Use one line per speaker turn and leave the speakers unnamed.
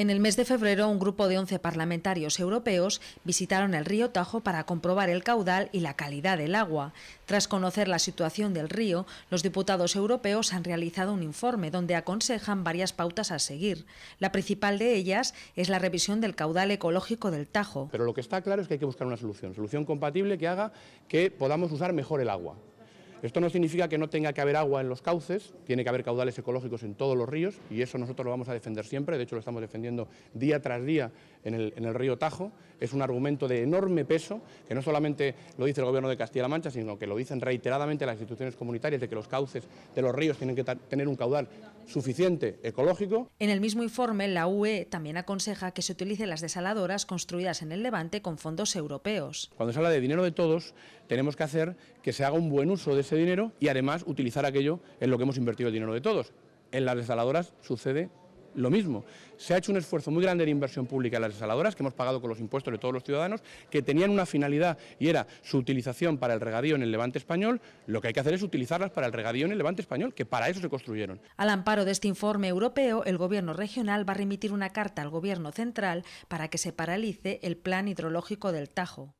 En el mes de febrero, un grupo de 11 parlamentarios europeos visitaron el río Tajo para comprobar el caudal y la calidad del agua. Tras conocer la situación del río, los diputados europeos han realizado un informe donde aconsejan varias pautas a seguir. La principal
de ellas es la revisión del caudal ecológico del Tajo. Pero lo que está claro es que hay que buscar una solución, solución compatible que haga que podamos usar mejor el agua. Esto no significa que no tenga que haber agua en los cauces, tiene que haber caudales ecológicos en todos los ríos y eso nosotros lo vamos a defender siempre, de hecho lo estamos defendiendo día tras día en el, río Tajo. Es un argumento de enorme peso que no solamente lo dice el gobierno de Castilla-La Mancha, sino que lo dicen reiteradamente las instituciones comunitarias de que los cauces de los ríos tienen que tener un caudal suficiente ecológico.
En el mismo informe, la UE también aconseja que se utilicen las desaladoras construidas en el Levante con fondos europeos.
Cuando se habla de dinero de todos, tenemos que hacer que se haga un buen uso de ese dinero y además utilizar aquello en lo que hemos invertido el dinero de todos. En las desaladoras sucede lo mismo. Se ha hecho un esfuerzo muy grande de inversión pública en las desaladoras, que hemos pagado con los impuestos de todos los ciudadanos, que tenían una finalidad y era su utilización para el regadío en el levante español. Lo que hay que hacer es utilizarlas para el regadío en el levante español, que para eso se construyeron.
Al amparo de este informe europeo, el Gobierno regional va a remitir una carta al Gobierno central para que se paralice el plan hidrológico del Tajo.